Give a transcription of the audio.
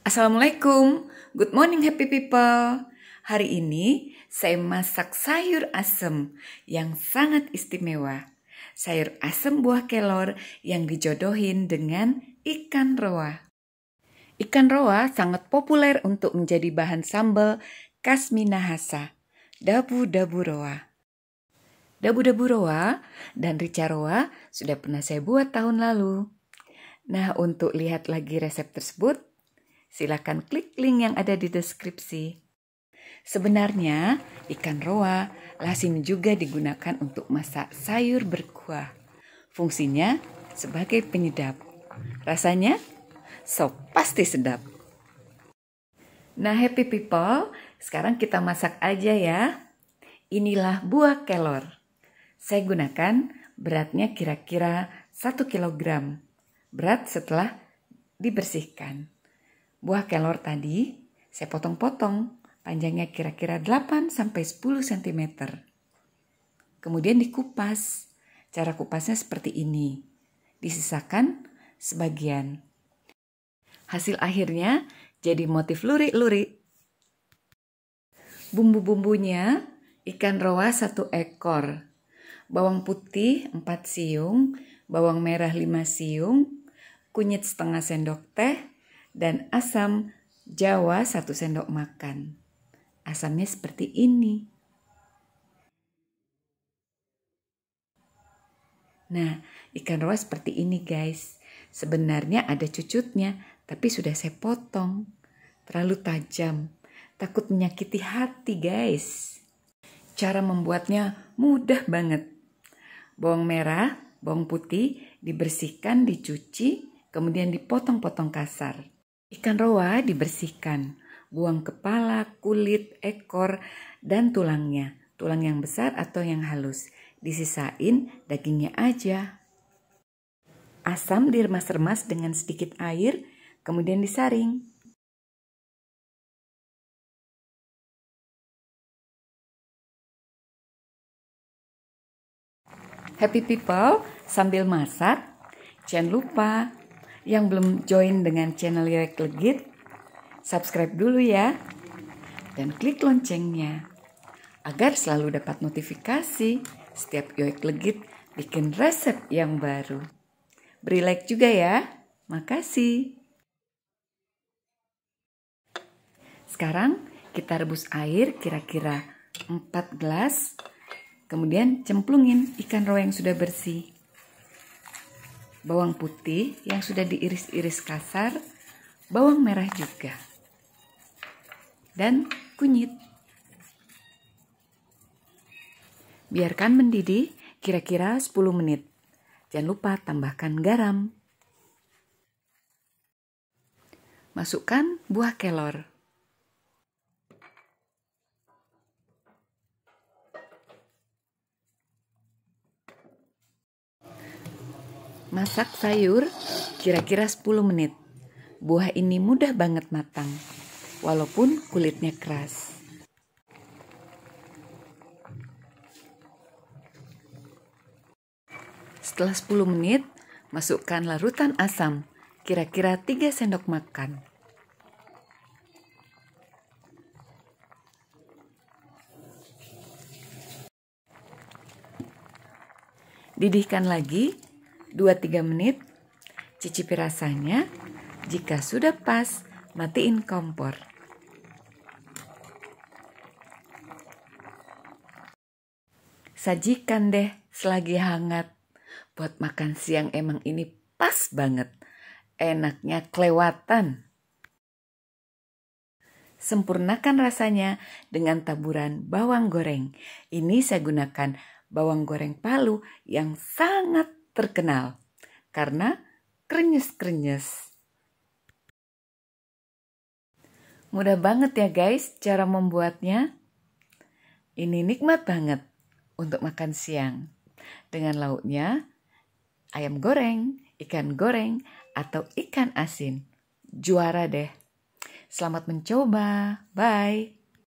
Assalamualaikum, good morning happy people. Hari ini saya masak sayur asem yang sangat istimewa. Sayur asem buah kelor yang dijodohin dengan ikan roa. Ikan roa sangat populer untuk menjadi bahan sambal khas Minahasa, dabu-dabu roa. Dabu-dabu roa dan rica roa sudah pernah saya buat tahun lalu. Nah, untuk lihat lagi resep tersebut, Silahkan klik link yang ada di deskripsi. Sebenarnya, ikan roa lasim juga digunakan untuk masak sayur berkuah. Fungsinya sebagai penyedap. Rasanya sop pasti sedap. Nah, happy people, sekarang kita masak aja ya. Inilah buah kelor. Saya gunakan beratnya kira-kira 1 kg. Berat setelah dibersihkan. Buah kelor tadi saya potong-potong, panjangnya kira-kira 8 sampai 10 cm. Kemudian dikupas. Cara kupasnya seperti ini. Disisakan sebagian. Hasil akhirnya jadi motif lurik-lurik. Bumbu-bumbunya ikan roa satu ekor, bawang putih 4 siung, bawang merah 5 siung, kunyit setengah sendok teh, dan asam Jawa satu sendok makan. Asamnya seperti ini. Nah, ikan roa seperti ini guys. Sebenarnya ada cucutnya, tapi sudah saya potong. Terlalu tajam. Takut menyakiti hati guys. Cara membuatnya mudah banget. Bawang merah, bawang putih dibersihkan, dicuci, kemudian dipotong-potong kasar. Ikan roa dibersihkan, buang kepala, kulit, ekor, dan tulangnya. Tulang yang besar atau yang halus. Disisain dagingnya aja. Asam diremas-remas dengan sedikit air, kemudian disaring. Happy people, sambil masak, jangan lupa yang belum join dengan channel Yrek Legit, subscribe dulu ya. Dan klik loncengnya. Agar selalu dapat notifikasi setiap Yoik Legit bikin resep yang baru. Beri like juga ya. Makasih. Sekarang kita rebus air kira-kira 4 gelas. Kemudian cemplungin ikan roe yang sudah bersih bawang putih yang sudah diiris-iris kasar, bawang merah juga, dan kunyit. Biarkan mendidih kira-kira 10 menit. Jangan lupa tambahkan garam. Masukkan buah kelor. Masak sayur kira-kira 10 menit. Buah ini mudah banget matang, walaupun kulitnya keras. Setelah 10 menit, masukkan larutan asam, kira-kira 3 sendok makan. Didihkan lagi 2-3 menit, cicipi rasanya. Jika sudah pas, matiin kompor. Sajikan deh selagi hangat. Buat makan siang emang ini pas banget. Enaknya kelewatan. Sempurnakan rasanya dengan taburan bawang goreng. Ini saya gunakan bawang goreng palu yang sangat terkenal karena krenyes-krenyes. Mudah banget ya guys cara membuatnya. Ini nikmat banget untuk makan siang. Dengan lauknya ayam goreng, ikan goreng, atau ikan asin. Juara deh. Selamat mencoba. Bye.